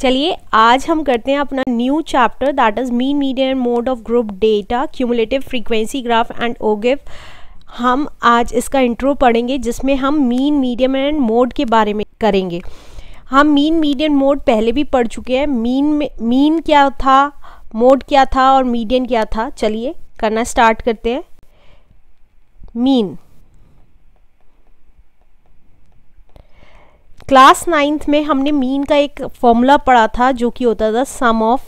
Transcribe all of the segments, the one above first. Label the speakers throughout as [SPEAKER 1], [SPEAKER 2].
[SPEAKER 1] चलिए आज हम करते हैं अपना new chapter that is mean median mode of group data cumulative frequency graph and ogive हम आज इसका इंट्रो पढ़ेंगे जिसमें हम मीन मीडियम एंड मोड के बारे में करेंगे हम मीन मीडियम मोड पहले भी पढ़ चुके हैं मीन मीन क्या था मोड क्या था और मीडियम क्या था चलिए करना स्टार्ट करते हैं मीन क्लास नाइन्थ में हमने मीन का एक फॉर्मूला पढ़ा था जो कि होता था sum of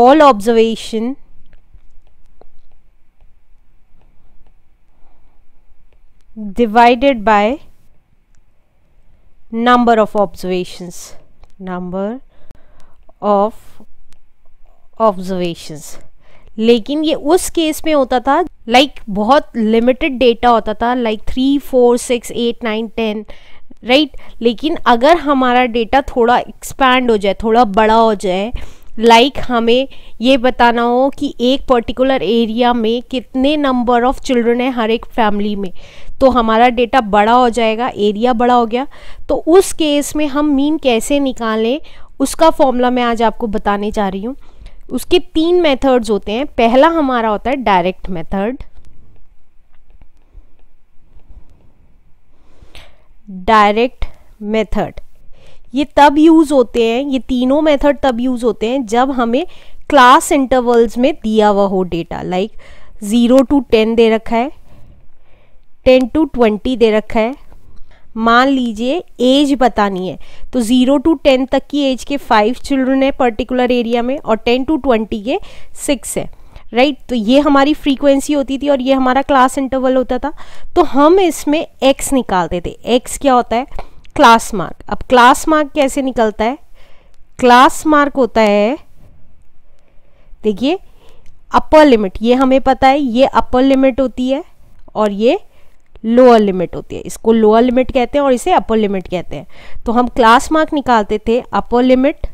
[SPEAKER 1] all observation divided by number of observations number of observations लेकिन ये उस केस में होता था लाइक like बहुत लिमिटेड डेटा होता था like three four six eight nine ten right लेकिन अगर हमारा डेटा थोड़ा एक्सपैंड हो जाए थोड़ा बड़ा हो जाए लाइक like हमें ये बताना हो कि एक पर्टिकुलर एरिया में कितने नंबर ऑफ़ चिल्ड्रन है हर एक फैमिली में तो हमारा डेटा बड़ा हो जाएगा एरिया बड़ा हो गया तो उस केस में हम मीन कैसे निकालें उसका फॉर्मूला मैं आज आपको बताने जा रही हूँ उसके तीन मेथड्स होते हैं पहला हमारा होता है डायरेक्ट मेथड डायरेक्ट मेथड ये तब यूज़ होते हैं ये तीनों मेथड तब यूज़ होते हैं जब हमें क्लास इंटरवल्स में दिया हुआ हो data like zero to ten दे रखा है टेन टू ट्वेंटी दे रखा है मान लीजिए एज बतानी है तो ज़ीरो टू टेन तक की एज के फाइव चिल्ड्रन है पर्टिकुलर एरिया में और टेन टू ट्वेंटी के सिक्स है राइट तो ये हमारी फ्रीक्वेंसी होती थी और ये हमारा क्लास इंटरवल होता था तो हम इसमें एक्स निकालते थे एक्स क्या होता है क्लास मार्क अब क्लास मार्क कैसे निकलता है क्लास मार्क होता है देखिए अपर लिमिट ये हमें पता है ये अपर लिमिट होती है और ये लोअर लिमिट होती है इसको लोअर लिमिट कहते हैं और इसे अपर लिमिट कहते हैं तो हम क्लास मार्क निकालते थे upper limit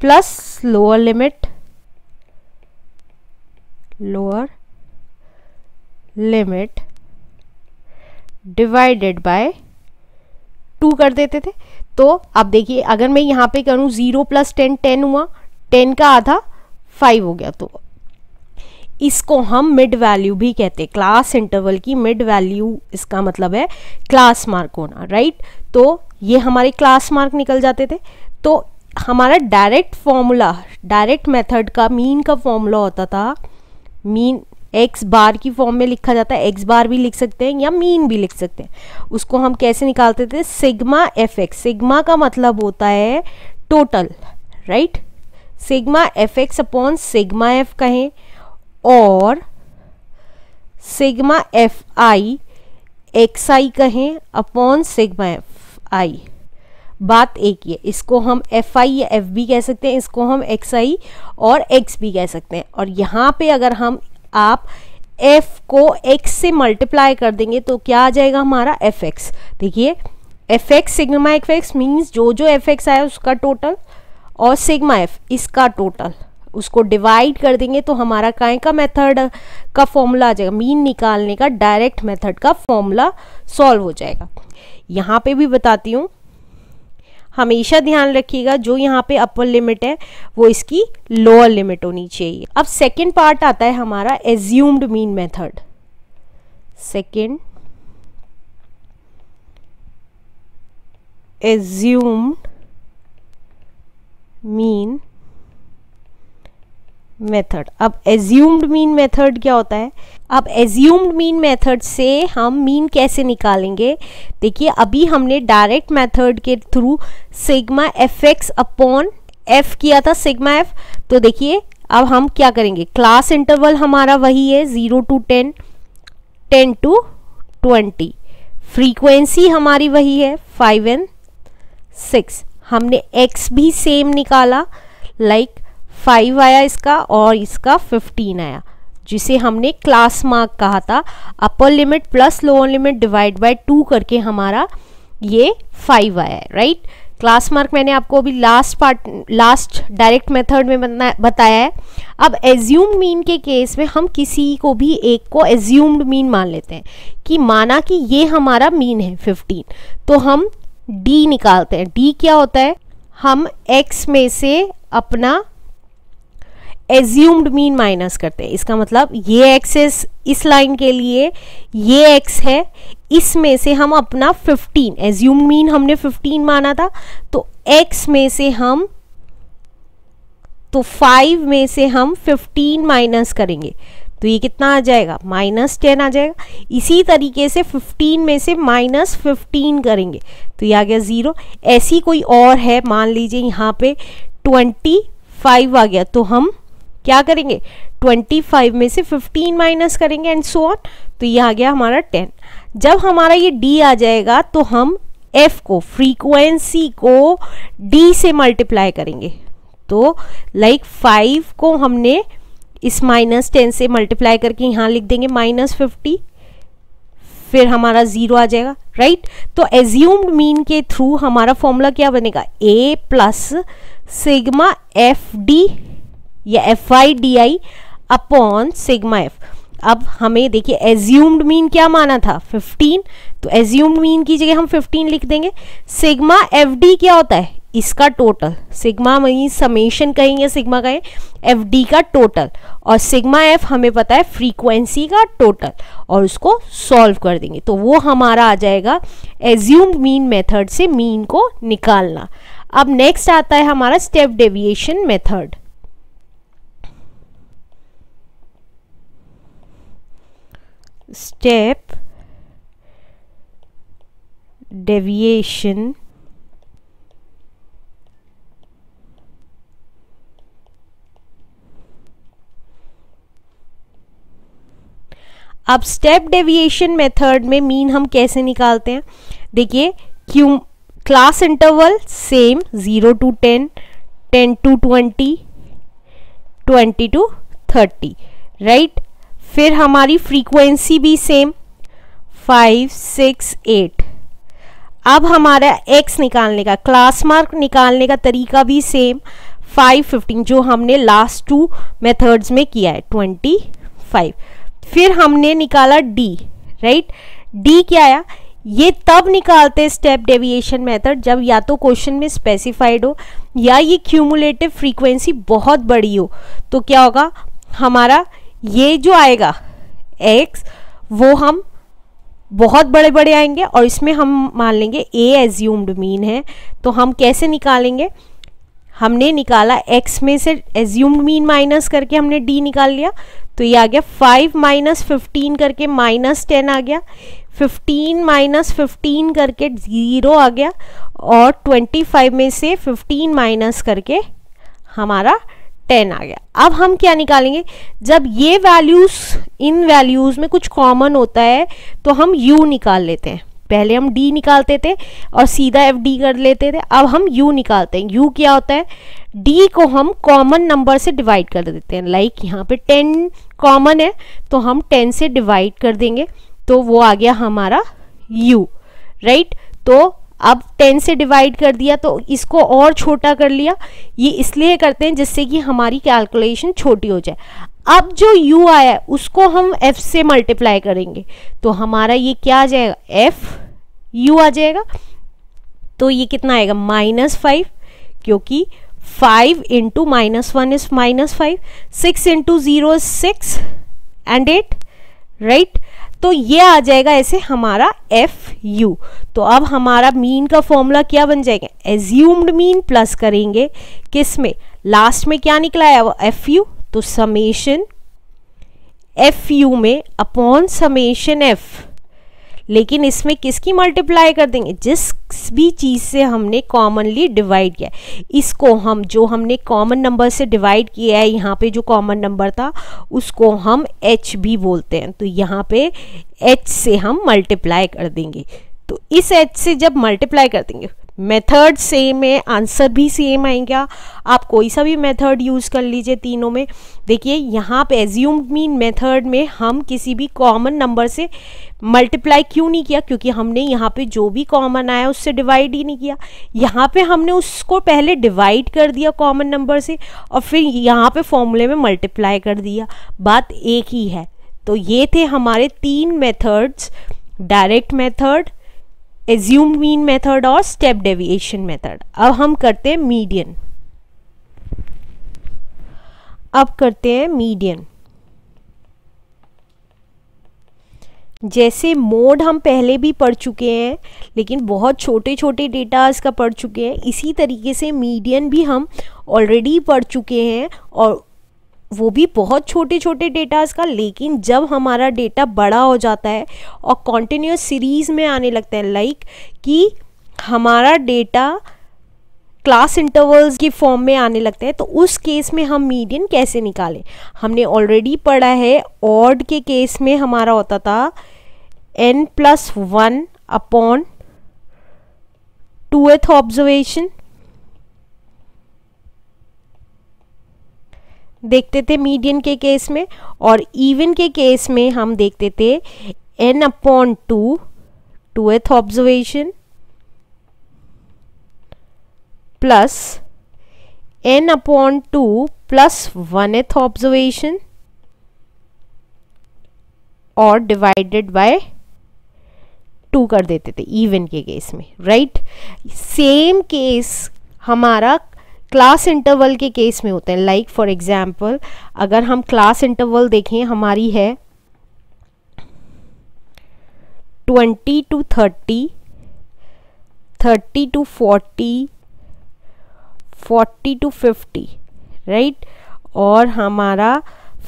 [SPEAKER 1] plus lower limit lower limit divided by two कर देते थे तो अब देखिए अगर मैं यहाँ पे करूँ ज़ीरो प्लस टेन टेन हुआ टेन का आधा फाइव हो गया तो इसको हम मिड वैल्यू भी कहते हैं क्लास इंटरवल की मिड वैल्यू इसका मतलब है क्लास मार्क होना राइट तो ये हमारे क्लास मार्क निकल जाते थे तो हमारा डायरेक्ट फॉर्मूला डायरेक्ट मेथड का मीन का फॉर्मूला होता था मीन एक्स बार की फॉर्म में लिखा जाता है एक्स बार भी लिख सकते हैं या मीन भी लिख सकते हैं उसको हम कैसे निकालते थे सिग्मा एफ एक्स सिग्मा का मतलब होता है total right sigma F X upon sigma F कहें और sigma F I X I कहें अपॉन सिग्मा एफ आई बात एक ही है इसको हम एफ आई या एफ बी कह सकते हैं इसको हम एक्स आई और एक्स बी कह सकते हैं और यहाँ पे अगर हम आप एफ को एक्स से मल्टीप्लाई कर देंगे तो क्या आ जाएगा हमारा एफ एक्स देखिए F X sigma F X means जो जो एफ एक्स आया उसका टोटल और सिग्मा एफ इसका टोटल उसको डिवाइड कर देंगे तो हमारा काय का मेथड का फॉर्मूला आ जाएगा मीन निकालने का डायरेक्ट मेथड का फॉर्मूला सॉल्व हो जाएगा यहाँ पे भी बताती हूँ हमेशा ध्यान रखिएगा जो यहाँ पे अपर लिमिट है वो इसकी लोअर लिमिट होनी चाहिए अब सेकेंड पार्ट आता है हमारा assumed mean method second assumed mean method अब एज्यूम्ड मीन मेथड क्या होता है अब एज्यूम्ड मीन मेथड से हम मीन कैसे निकालेंगे देखिए अभी हमने डायरेक्ट मेथड के through sigma F X upon F किया था सिग्मा एफ तो देखिए अब हम क्या करेंगे क्लास इंटरवल हमारा वही है zero to ten ten to twenty frequency हमारी वही है फाइव एंड सिक्स हमने एक्स भी सेम निकाला लाइक like फाइव आया इसका और इसका फिफ्टीन आया जिसे हमने क्लास मार्क कहा था upper limit plus lower limit divide by two करके हमारा ये फाइव आया है राइट क्लास मार्क मैंने आपको अभी last part last direct method में बताया है अब एज्यूम्ड मीन के केस में हम किसी को भी एक को एज्यूम्ड मीन मान लेते हैं कि माना कि ये हमारा मीन है 15 तो हम डी निकालते हैं डी क्या होता है हम एक्स में से अपना एज्यूम्ड मीन माइनस करते हैं इसका मतलब ये एक्सेस इस लाइन के लिए ये एक्स है इसमें से हम अपना 15 एज्यूम्ड मीन हमने 15 माना था तो एक्स में से हम तो 5 में से हम 15 माइनस करेंगे तो ये कितना आ जाएगा माइनस टेन आ जाएगा इसी तरीके से 15 में से माइनस फिफ्टीन करेंगे तो ये आ गया ज़ीरो ऐसी कोई और है मान लीजिए यहाँ पे 25 आ गया तो हम क्या करेंगे 25 में से 15 माइनस करेंगे एंड सो ऑन तो ये आ गया हमारा 10 जब हमारा ये d आ जाएगा तो हम f को फ्रीक्वेंसी को d से मल्टीप्लाई करेंगे तो लाइक like फाइव को हमने इस माइनस टेन से मल्टीप्लाई करके यहाँ लिख देंगे माइनस फिफ्टी फिर हमारा ज़ीरो आ जाएगा राइट तो एज्यूम्ड मीन के थ्रू हमारा फॉर्मूला क्या बनेगा A plus sigma F D या F I D I upon sigma F अब हमें देखिए एज्यूम्ड मीन क्या माना था 15 तो एज्यूम्ड मीन की जगह हम 15 लिख देंगे सिग्मा एफ डी क्या होता है इसका टोटल सिग्मा मीन समेशन कहेंगे सिग्मा कहें एफ डी का टोटल और सिग्मा एफ हमें पता है फ्रीक्वेंसी का टोटल और उसको सॉल्व कर देंगे तो वो हमारा आ जाएगा एज्यूम्ड मीन मेथड से मीन को निकालना अब नेक्स्ट आता है हमारा step deviation method step deviation अब स्टेप डेविएशन मेथड में मीन हम कैसे निकालते हैं देखिए क्यू class interval same zero to ten ten to twenty twenty to thirty right फिर हमारी फ्रीक्वेंसी भी सेम फाइव सिक्स एट अब हमारा एक्स निकालने का क्लास मार्क निकालने का तरीका भी सेम फाइव फिफ्टीन जो हमने लास्ट टू मेथड्स में किया है ट्वेंटी फाइव फिर हमने निकाला डी राइट डी क्या आया ये तब निकालते हैं स्टेप डेविएशन मेथड जब या तो क्वेश्चन में स्पेसिफाइड हो या ये क्यूमुलेटिव फ्रीक्वेंसी बहुत बड़ी हो तो क्या होगा हमारा ये जो आएगा एक्स वो हम बहुत बड़े बड़े आएंगे और इसमें हम मान लेंगे ए एज्यूम्ड मीन है तो हम कैसे निकालेंगे हमने निकाला x में से एज्यूम्ड मीन माइनस करके हमने d निकाल लिया तो ये आ गया 5 माइनस फिफ्टीन करके माइनस टेन आ गया 15 माइनस फिफ्टीन करके ज़ीरो आ गया और 25 में से 15 माइनस करके हमारा टेन आ गया अब हम क्या निकालेंगे जब ये वैल्यूज इन वैल्यूज में कुछ कॉमन होता है तो हम यू निकाल लेते हैं पहले हम डी निकालते थे और सीधा एफ डी कर लेते थे अब हम यू निकालते हैं यू क्या होता है डी को हम कॉमन नंबर से डिवाइड कर देते हैं लाइक like यहाँ पे टेन कॉमन है तो हम टेन से डिवाइड कर देंगे तो वो आ गया हमारा यू राइट right? तो अब टेन से डिवाइड कर दिया तो इसको और छोटा कर लिया ये इसलिए करते हैं जिससे कि हमारी कैलकुलेशन छोटी हो जाए अब जो u आया है उसको हम f से मल्टीप्लाई करेंगे तो हमारा ये क्या आ जाएगा f u आ जाएगा तो ये कितना आएगा माइनस फाइव क्योंकि five into minus one is minus five six into zero six and eight right तो ये आ जाएगा ऐसे हमारा एफ यू तो अब हमारा मीन का फॉर्मूला क्या बन जाएगा एज्यूम्ड मीन प्लस करेंगे किस में लास्ट में क्या निकला है वो एफ यू तो समेशन एफ यू में अपॉन समेशन एफ लेकिन इसमें किसकी मल्टीप्लाई कर देंगे जिस भी चीज़ से हमने कॉमनली डिवाइड किया इसको हम जो हमने कॉमन नंबर से डिवाइड किया है यहाँ पे जो कॉमन नंबर था उसको हम एच भी बोलते हैं तो यहाँ पे एच से हम मल्टीप्लाई कर देंगे तो इस एच से जब मल्टीप्लाई कर देंगे मेथड सेम है आंसर भी सेम आएगा आप कोई सा भी मेथड यूज़ कर लीजिए तीनों में देखिए यहाँ पे एज्यूम्ड मीन मेथड में हम किसी भी कॉमन नंबर से मल्टीप्लाई क्यों नहीं किया क्योंकि हमने यहाँ पे जो भी कॉमन आया उससे डिवाइड ही नहीं किया यहाँ पे हमने उसको पहले डिवाइड कर दिया कॉमन नंबर से और फिर यहाँ पे फॉर्मूले में मल्टीप्लाई कर दिया बात एक ही है तो ये थे हमारे तीन methods direct method assume mean method और स्टेप डेविएशन मेथड अब हम करते हैं मीडियन अब करते हैं मीडियन जैसे मोड हम पहले भी पढ़ चुके हैं लेकिन बहुत छोटे छोटे डेटाज का पढ़ चुके हैं इसी तरीके से मीडियन भी हम ऑलरेडी पढ़ चुके हैं और वो भी बहुत छोटे छोटे डेटाज का लेकिन जब हमारा डेटा बड़ा हो जाता है और कॉन्टीन्यूस सीरीज़ में आने लगता है लाइक कि हमारा डेटा क्लास इंटरवल्स के फॉर्म में आने लगते हैं तो उस केस में हम मीडियन कैसे निकालें हमने ऑलरेडी पढ़ा है ऑड के केस में हमारा होता था N plus one upon twoth observation देखते थे मीडियन के केस में और इवन के केस में हम देखते थे N upon two two eth observation plus N upon two plus one eth observation और डिवाइडेड बाय टू कर देते थे इवन के केस में राइट सेम केस हमारा क्लास इंटरवल के केस में होते हैं लाइक फॉर एग्जांपल अगर हम क्लास इंटरवल देखें हमारी है twenty to thirty thirty to forty forty to fifty right और हमारा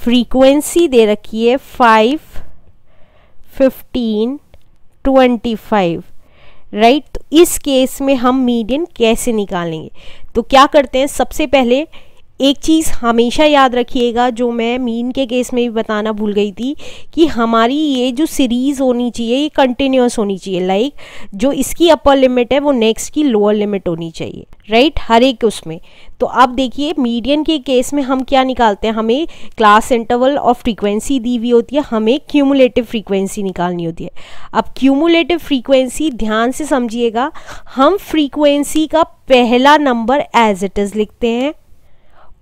[SPEAKER 1] फ्रीक्वेंसी दे रखी है five fifteen twenty five right तो इस केस में हम मीडियन कैसे निकालेंगे तो क्या करते हैं सबसे पहले एक चीज़ हमेशा याद रखिएगा जो मैं मीन के केस में भी बताना भूल गई थी कि हमारी ये जो सीरीज़ होनी चाहिए ये कंटिन्यूस होनी चाहिए लाइक जो इसकी अपर लिमिट है वो नेक्स्ट की लोअर लिमिट होनी चाहिए राइट हर एक उसमें तो अब देखिए मीडियन के केस में हम क्या निकालते हैं हमें क्लास इंटरवल और फ्रीक्वेंसी दी हुई होती है हमें क्यूमुलेटिव फ्रीक्वेंसी निकालनी होती है अब क्यूमुलेटिव फ्रीक्वेंसी ध्यान से समझिएगा हम फ्रीक्वेंसी का पहला नंबर एज इट इज़ लिखते हैं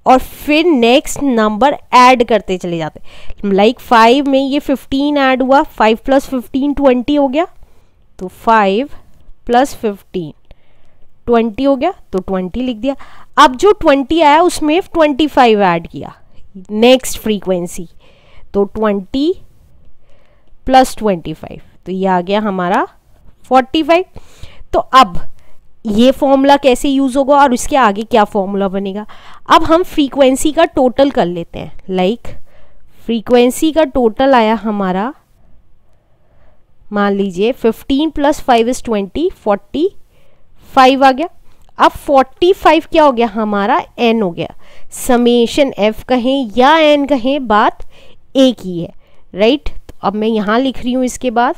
[SPEAKER 1] और फिर नेक्स्ट नंबर ऐड करते चले जाते लाइक फाइव में ये फिफ्टीन ऐड हुआ फाइव प्लस फिफ्टीन ट्वेंटी हो गया तो फाइव प्लस फिफ्टीन ट्वेंटी हो गया तो ट्वेंटी लिख दिया अब जो ट्वेंटी आया उसमें ट्वेंटी फाइव ऐड किया नेक्स्ट फ्रीक्वेंसी तो ट्वेंटी प्लस ट्वेंटी फाइव तो ये आ गया हमारा फोर्टी फाइव तो अब ये फॉर्मूला कैसे यूज़ होगा और इसके आगे क्या फॉर्मूला बनेगा अब हम फ्रीक्वेंसी का टोटल कर लेते हैं लाइक like, फ्रीक्वेंसी का टोटल आया हमारा मान लीजिए 15 plus five is twenty forty five आ गया अब 45 क्या हो गया हमारा एन हो गया समेशन एफ कहें या एन कहें बात एक ही है राइट तो अब मैं यहां लिख रही हूँ इसके बाद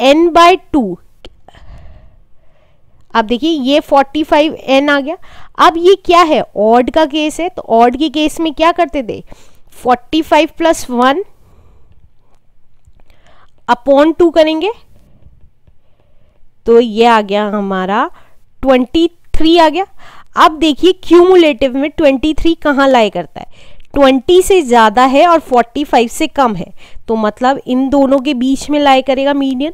[SPEAKER 1] एन बाय टू अब देखिए ये 45 एन आ गया अब ये क्या है ऑड का केस है तो ऑड के केस में क्या करते थे 45 five plus one upon two करेंगे तो ये आ गया हमारा 23 आ गया अब देखिए क्यूमुलेटिव में 23 थ्री कहाँ लाए करता है 20 से ज़्यादा है और 45 से कम है तो मतलब इन दोनों के बीच में लाए करेगा मीडियन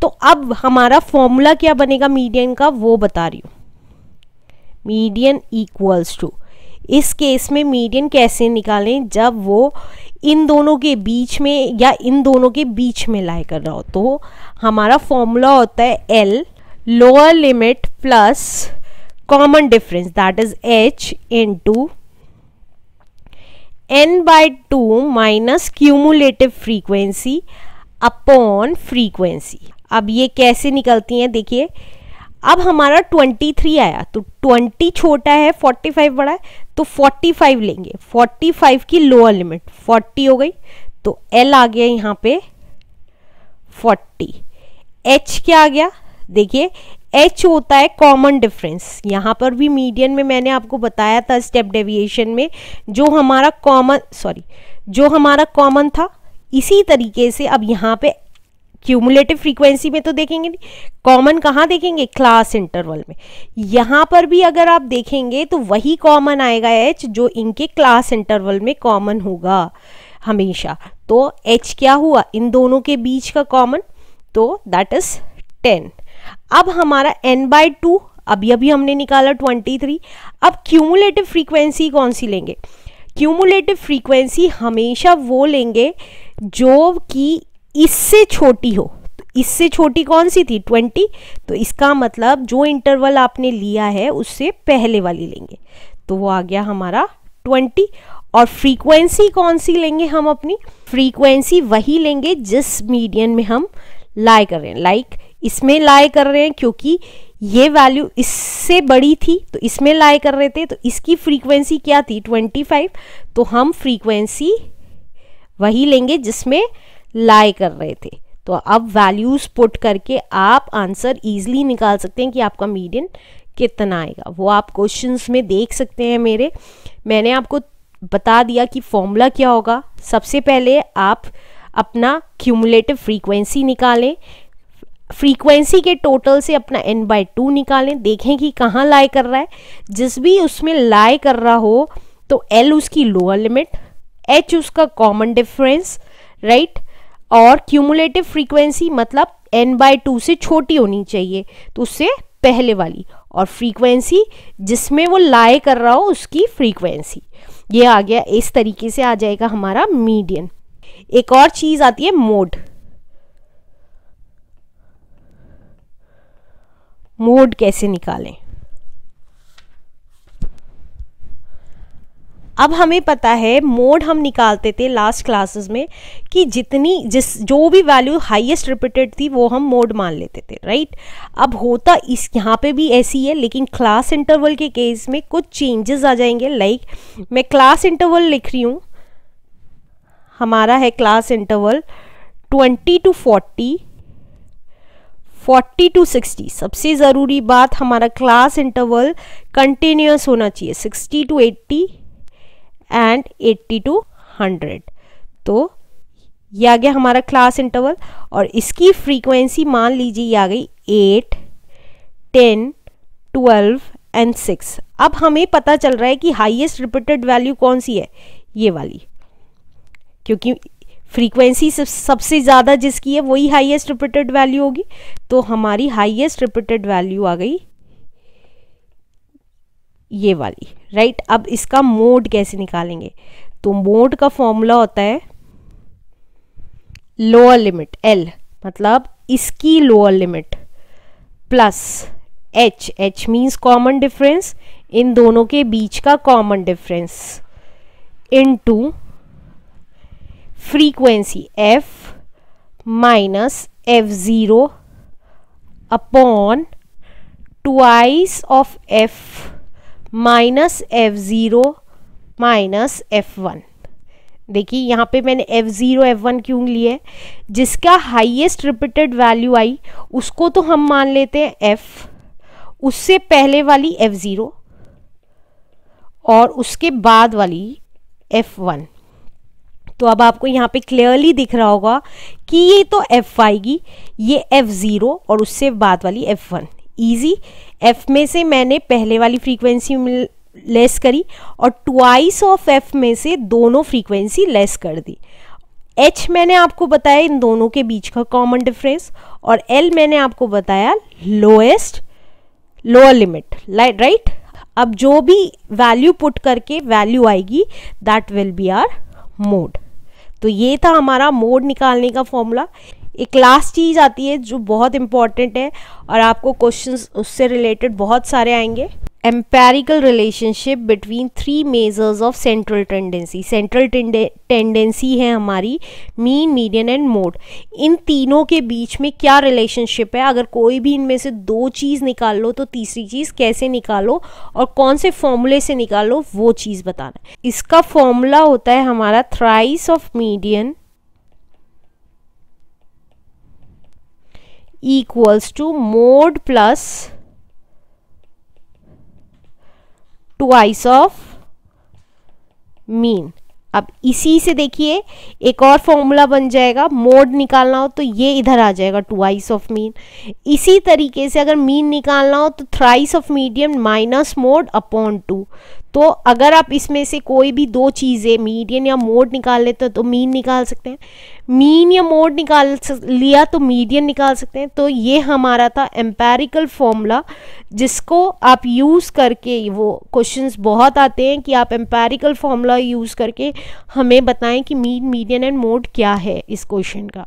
[SPEAKER 1] तो अब हमारा फॉर्मूला क्या बनेगा मीडियन का वो बता रही हूँ मीडियन इक्वल्स टू इस केस में मीडियन कैसे निकालें जब वो इन दोनों के बीच में या इन दोनों के बीच में लाई कर रहा हो तो हमारा फॉर्मूला होता है L lower limit plus common difference that is H into N by two minus cumulative frequency upon frequency अब ये कैसे निकलती हैं देखिए अब हमारा 23 आया तो 20 छोटा है 45 बड़ा है तो 45 लेंगे 45 की लोअर लिमिट 40 हो गई तो L आ गया यहाँ पे 40 H क्या आ गया देखिए एच होता है कॉमन डिफरेंस यहाँ पर भी मीडियन में मैंने आपको बताया था स्टेप डेविएशन में जो हमारा कॉमन सॉरी जो हमारा कॉमन था इसी तरीके से अब यहाँ पे क्यूमुलेटिव फ्रीक्वेंसी में तो देखेंगे नहीं कॉमन कहाँ देखेंगे क्लास इंटरवल में यहाँ पर भी अगर आप देखेंगे तो वही कॉमन आएगा एच जो इनके क्लास इंटरवल में कॉमन होगा हमेशा तो एच क्या हुआ इन दोनों के बीच का कॉमन तो दैट इज टेन अब हमारा एन बाय टू अभी अभी हमने निकाला ट्वेंटी थ्री अब क्यूमुलेटिव फ्रीक्वेंसी कौन सी लेंगे क्यूमुलेटिव फ्रीक्वेंसी हमेशा वो लेंगे जो कि इससे छोटी हो तो इससे छोटी कौन सी थी ट्वेंटी तो इसका मतलब जो इंटरवल आपने लिया है उससे पहले वाली लेंगे तो वो आ गया हमारा ट्वेंटी और फ्रीक्वेंसी कौन सी लेंगे हम अपनी फ्रीक्वेंसी वही लेंगे जिस मीडियन में हम लाई कर रहे हैं लाइक like, इसमें लाई कर रहे हैं क्योंकि ये वैल्यू इससे बड़ी थी तो इसमें लाई कर रहे थे तो इसकी फ्रीक्वेंसी क्या थी 25 तो हम फ्रीक्वेंसी वही लेंगे जिसमें लाई कर रहे थे तो अब वैल्यूज़ पुट करके आप आंसर ईजिली निकाल सकते हैं कि आपका मीडियन कितना आएगा वो आप क्वेश्चन में देख सकते हैं मेरे मैंने आपको बता दिया कि फॉर्मूला क्या होगा सबसे पहले आप अपना क्यूमुलेटिव फ्रीक्वेंसी निकालें फ्रीक्वेंसी के टोटल से अपना एन बाय टू निकालें देखें कि कहाँ लाई कर रहा है जिस भी उसमें लाई कर रहा हो तो एल उसकी लोअर लिमिट एच उसका कॉमन डिफरेंस राइट और क्यूमुलेटिव फ्रीक्वेंसी मतलब एन बाय टू से छोटी होनी चाहिए तो उससे पहले वाली और फ्रीक्वेंसी जिसमें वो लाए कर रहा हो उसकी फ्रीक्वेंसी ये आ गया इस तरीके से आ जाएगा हमारा मीडियन एक और चीज़ आती है मोड मोड कैसे निकालें अब हमें पता है मोड हम निकालते थे लास्ट क्लासेस में कि जितनी जिस जो भी वैल्यू हाईएस्ट रिपीटेड थी वो हम मोड मान लेते थे राइट अब होता इस यहाँ पे भी ऐसी है लेकिन क्लास इंटरवल के केस में कुछ चेंजेस आ जाएंगे लाइक like, मैं क्लास इंटरवल लिख रही हूँ हमारा है class interval twenty to forty forty to sixty सबसे ज़रूरी बात हमारा क्लास इंटरवल कंटिन्यूस होना चाहिए sixty to eighty and 80 to 100 तो ये आ गया हमारा क्लास इंटरवल और इसकी फ्रीक्वेंसी मान लीजिए ये आ गई eight ten twelve and six अब हमें पता चल रहा है कि हाईएस्ट रिपीटेड वैल्यू कौन सी है ये वाली क्योंकि फ्रीक्वेंसी सबसे ज़्यादा जिसकी है वही हाईएस्ट रिपीटेड वैल्यू होगी तो हमारी हाईएस्ट रिपीटेड वैल्यू आ गई ये वाली राइट अब इसका मोड कैसे निकालेंगे तो मोड का फॉर्मूला होता है लोअर लिमिट एल मतलब इसकी lower limit plus H H means common difference इन दोनों के बीच का common difference into frequency F minus F zero upon twice of F minus F zero minus F one देखिए यहाँ पे मैंने एफ़ ज़ीरो एफ वन क्यों लिया है जिसका हाईएस्ट रिपीटेड वैल्यू आई उसको तो हम मान लेते हैं एफ़ उससे पहले वाली एफ़ ज़ीरो और उसके बाद वाली एफ़ वन तो अब आपको यहाँ पे क्लियरली दिख रहा होगा कि ये तो एफ़ आएगी ये एफ़ ज़ीरो और उससे बाद वाली एफ़ वन ईजी एफ में से मैंने पहले वाली फ्रीक्वेंसी लेस करी और ट्वाइस ऑफ एफ में से दोनों फ्रीक्वेंसी लेस कर दी एच मैंने आपको बताया इन दोनों के बीच का कॉमन डिफरेंस और एल मैंने आपको बताया lowest lower limit light right अब जो भी वैल्यू पुट करके वैल्यू आएगी that will be our mode तो ये था हमारा मोड निकालने का फॉर्मूला एक लास्ट चीज़ आती है जो बहुत इम्पॉर्टेंट है और आपको क्वेश्चंस उससे रिलेटेड बहुत सारे आएंगे empirical relationship between three measures of central tendency central tendency है हमारी मीन मीडियन एंड मोड इन तीनों के बीच में क्या रिलेशनशिप है अगर कोई भी इनमें से दो चीज़ निकाल लो तो तीसरी चीज़ कैसे निकालो और कौन से फॉर्मूले से निकालो वो चीज़ बताना है इसका फॉर्मूला होता है हमारा thrice of median equals to mode plus twice of mean अब इसी से देखिए एक और फॉर्मूला बन जाएगा मोड निकालना हो तो ये इधर आ जाएगा ट्वाइस ऑफ मीन इसी तरीके से अगर मीन निकालना हो तो thrice of medium minus mode upon two तो अगर आप इसमें से कोई भी दो चीज़ें मीडियन या मोड निकाल लेते तो मीन निकाल सकते हैं मीन या मोड निकाल लिया तो मीडियन निकाल सकते हैं तो ये हमारा था एम्पेरिकल फॉर्मूला जिसको आप यूज़ करके वो क्वेश्चंस बहुत आते हैं कि आप एम्पेरिकल फॉर्मूला यूज़ करके हमें बताएं कि मीन मीडियन एंड मोड क्या है इस क्वेश्चन का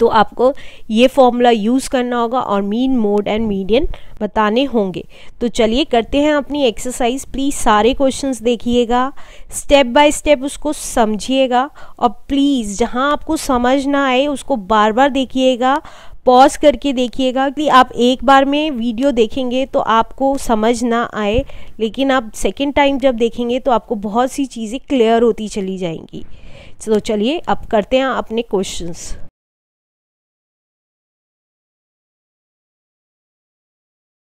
[SPEAKER 1] तो आपको ये फॉर्मूला यूज़ करना होगा और मीन मोड एंड मीडियन बताने होंगे तो चलिए करते हैं अपनी एक्सरसाइज प्लीज़ सारे क्वेश्चंस देखिएगा स्टेप बाय स्टेप उसको समझिएगा और प्लीज़ जहां आपको समझ ना आए उसको बार बार देखिएगा पॉज करके देखिएगा कि आप एक बार में वीडियो देखेंगे तो आपको समझ ना आए लेकिन आप सेकेंड टाइम जब देखेंगे तो आपको बहुत सी चीज़ें क्लियर होती चली जाएंगी तो चलिए अब करते हैं अपने क्वेश्चंस